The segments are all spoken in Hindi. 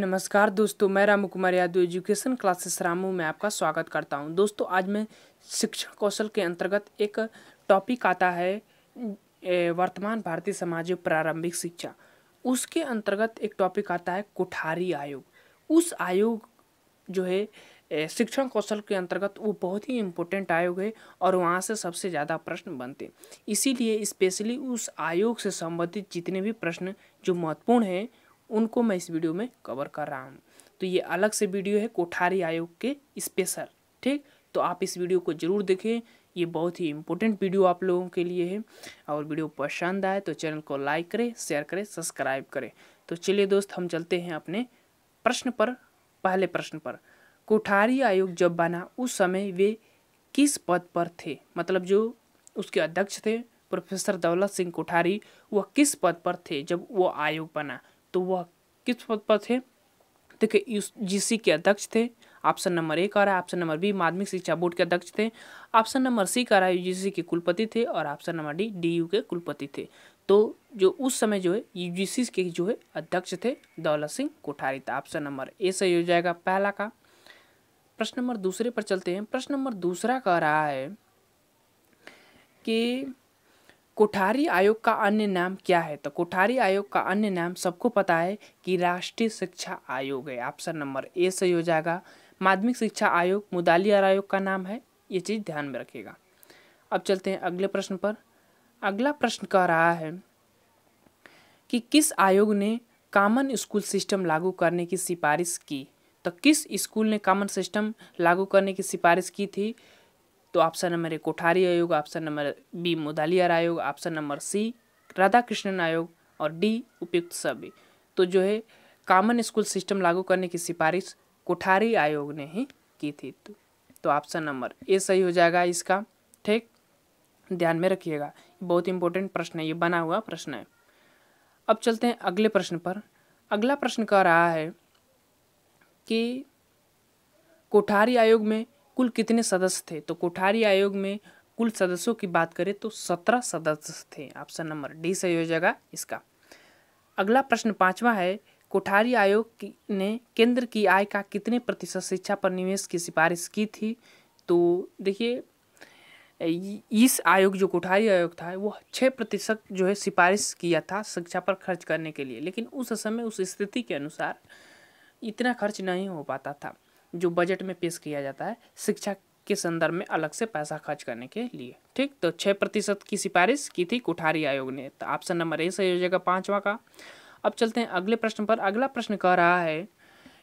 नमस्कार दोस्तों मैं रामू कुमार यादव एजुकेशन क्लासेस रामू में आपका स्वागत करता हूं दोस्तों आज मैं शिक्षण कौशल के अंतर्गत एक टॉपिक आता है वर्तमान भारतीय समाज में प्रारंभिक शिक्षा उसके अंतर्गत एक टॉपिक आता है कोठारी आयोग उस आयोग जो है शिक्षण कौशल के अंतर्गत वो बहुत ही इम्पोर्टेंट आयोग है और वहाँ से सबसे ज़्यादा प्रश्न बनते इसीलिए स्पेशली उस आयोग से संबंधित जितने भी प्रश्न जो महत्वपूर्ण हैं उनको मैं इस वीडियो में कवर कर रहा हूँ तो ये अलग से वीडियो है कोठारी आयोग के स्पेशल ठीक तो आप इस वीडियो को ज़रूर देखें ये बहुत ही इंपॉर्टेंट वीडियो आप लोगों के लिए है और वीडियो पसंद आए तो चैनल को लाइक करें शेयर करें सब्सक्राइब करें तो चलिए दोस्त हम चलते हैं अपने प्रश्न पर पहले प्रश्न पर कोठारी आयोग जब बना उस समय वे किस पद पर थे मतलब जो उसके अध्यक्ष थे प्रोफेसर दौलत सिंह कोठारी वह किस पद पर थे जब वो आयोग बना तो वह किस पद पर थे देखिए सी के अध्यक्ष थे ऑप्शन नंबर ए का रहा है ऑप्शन नंबर बी माध्यमिक शिक्षा बोर्ड के अध्यक्ष थे ऑप्शन नंबर सी का रहा है यूजीसी के कुलपति थे और ऑप्शन नंबर डी यू के कुलपति थे तो जो उस समय जो है यूजीसी के जो है अध्यक्ष थे दौलत सिंह कोठारी था ऑप्शन नंबर ए सही हो जाएगा पहला का प्रश्न नंबर दूसरे पर चलते हैं प्रश्न नंबर दूसरा कह रहा है कि कोठारी आयोग का अन्य नाम क्या है तो कोठारी आयोग का अन्य नाम सबको पता है कि राष्ट्रीय शिक्षा आयोग है ऑप्शन नंबर ए सही हो जाएगा माध्यमिक शिक्षा आयोग मुदालियर आयोग का नाम है ये चीज़ ध्यान में रखिएगा अब चलते हैं अगले प्रश्न पर अगला प्रश्न कह रहा है कि किस आयोग ने कॉमन स्कूल सिस्टम लागू करने की सिफारिश की तो किस स्कूल ने कॉमन सिस्टम लागू करने की सिफारिश की थी तो ऑप्शन नंबर ए कोठारी आयोग ऑप्शन नंबर बी मुदालियर आयोग option number C Radhakrishnan आयोग और डी उपयुक्त सभी तो जो है कॉमन स्कूल सिस्टम लागू करने की सिफारिश कोठारी आयोग ने ही की थी तो ऑप्शन नंबर ए सही हो जाएगा इसका ठीक ध्यान में रखिएगा बहुत इंपॉर्टेंट प्रश्न है ये बना हुआ प्रश्न है अब चलते हैं अगले प्रश्न पर अगला प्रश्न कह रहा है कि कोठारी आयोग में कुल कितने सदस्य थे तो कोठारी आयोग में कुल सदस्यों की बात करें तो सत्रह सदस्य थे ऑप्शन नंबर डी सही हो जाएगा इसका अगला प्रश्न पांचवा है कोठारी आयोग ने केंद्र की आय का कितने प्रतिशत शिक्षा पर निवेश की सिफारिश की थी तो देखिए इस आयोग जो कोठारी आयोग था वो छः प्रतिशत जो है सिफारिश किया था शिक्षा पर खर्च करने के लिए लेकिन उस समय उस स्थिति के अनुसार इतना खर्च नहीं हो पाता था जो बजट में पेश किया जाता है शिक्षा के संदर्भ में अलग से पैसा खर्च करने के लिए ठीक तो छः प्रतिशत की सिफारिश की थी कोठारी आयोग ने तो ऑप्शन नंबर ए सही हो जाएगा पाँचवा का अब चलते हैं अगले प्रश्न पर अगला प्रश्न कह रहा है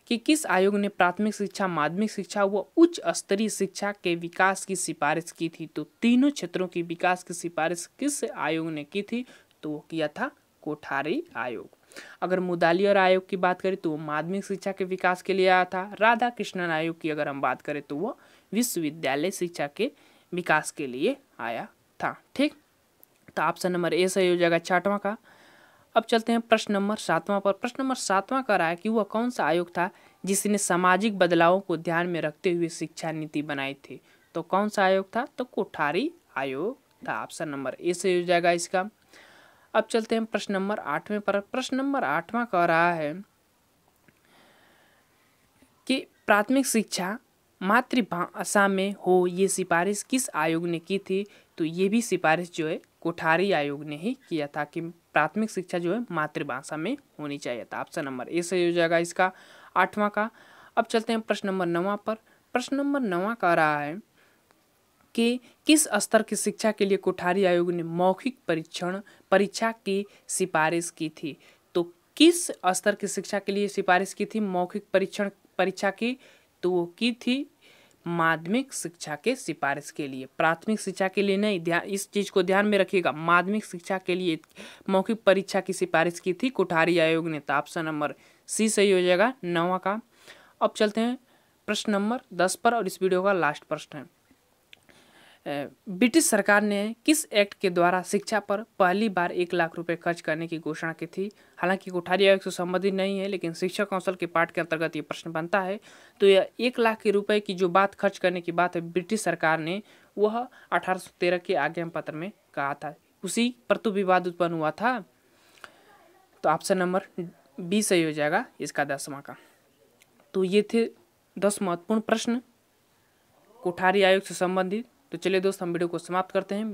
कि किस आयोग ने प्राथमिक शिक्षा माध्यमिक शिक्षा व उच्च स्तरीय शिक्षा के विकास की सिफारिश की थी तो तीनों क्षेत्रों की विकास की सिफारिश किस आयोग ने की थी तो वो किया था कोठारी आयोग अगर मुदालियर आयोग की बात करें तो वो माध्यमिक शिक्षा के विकास के लिए आया था राधा कृष्णन आयोग की अगर हम बात करें तो वो विश्वविद्यालय शिक्षा के विकास के लिए आया था ठीक तो ऑप्शन नंबर ए सही हो जाएगा छठवां का अब चलते हैं प्रश्न नंबर सातवां पर प्रश्न नंबर सातवां का रहा है कि वह कौन सा आयोग था जिसने सामाजिक बदलावों को ध्यान में रखते हुए शिक्षा नीति बनाई थी तो कौन सा आयोग था तो कोठारी आयोग था ऑप्शन नंबर ए सही हो जाएगा इसका अब चलते हैं प्रश्न नंबर आठवें पर प्रश्न नंबर आठवां कह रहा है कि प्राथमिक शिक्षा मातृभाषा में हो ये सिफारिश किस आयोग ने की थी तो ये भी सिफारिश जो है कोठारी आयोग ने ही किया था कि प्राथमिक शिक्षा जो है मातृभाषा में होनी चाहिए था ऑप्शन नंबर ए सही हो जाएगा इसका आठवां का अब चलते हैं प्रश्न नंबर नवा पर प्रश्न नंबर नवा कह रहा है के किस स्तर की शिक्षा के लिए कोठारी आयोग ने मौखिक परीक्षण परीक्षा की सिफारिश की थी तो किस स्तर की शिक्षा के लिए सिफारिश की थी मौखिक परीक्षण परीक्षा की तो वो की थी माध्यमिक शिक्षा के सिफारिश के लिए प्राथमिक शिक्षा के लिए नहीं ध्यान इस चीज़ को ध्यान में रखिएगा माध्यमिक शिक्षा के लिए मौखिक परीक्षा की सिफारिश की थी कोठारी आयोग ने तो ऑप्शन नंबर सी सही हो जाएगा नवा का अब चलते हैं प्रश्न नंबर दस पर और इस वीडियो का लास्ट प्रश्न है ब्रिटिश सरकार ने किस एक्ट के द्वारा शिक्षा पर पहली बार एक लाख रुपए खर्च करने की घोषणा की थी हालांकि कोठारी आयोग से संबंधित नहीं है लेकिन शिक्षा कौंसल के पाठ के अंतर्गत ये प्रश्न बनता है तो यह एक लाख के रुपए की जो बात खर्च करने की बात है ब्रिटिश सरकार ने वह अठारह के आज्ञा पत्र में कहा था उसी पर तो विवाद उत्पन्न हुआ था तो ऑप्शन नंबर बी सही हो जाएगा इसका दसवा का तो ये थे दस महत्वपूर्ण प्रश्न कोठारी आयोग से संबंधित तो चलिए दोस्त हम वीडियो को समाप्त करते हैं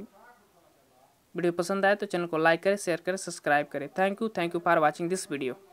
वीडियो पसंद आए तो चैनल को लाइक करें शेयर करें सब्सक्राइब करें thank you thank you for watching this video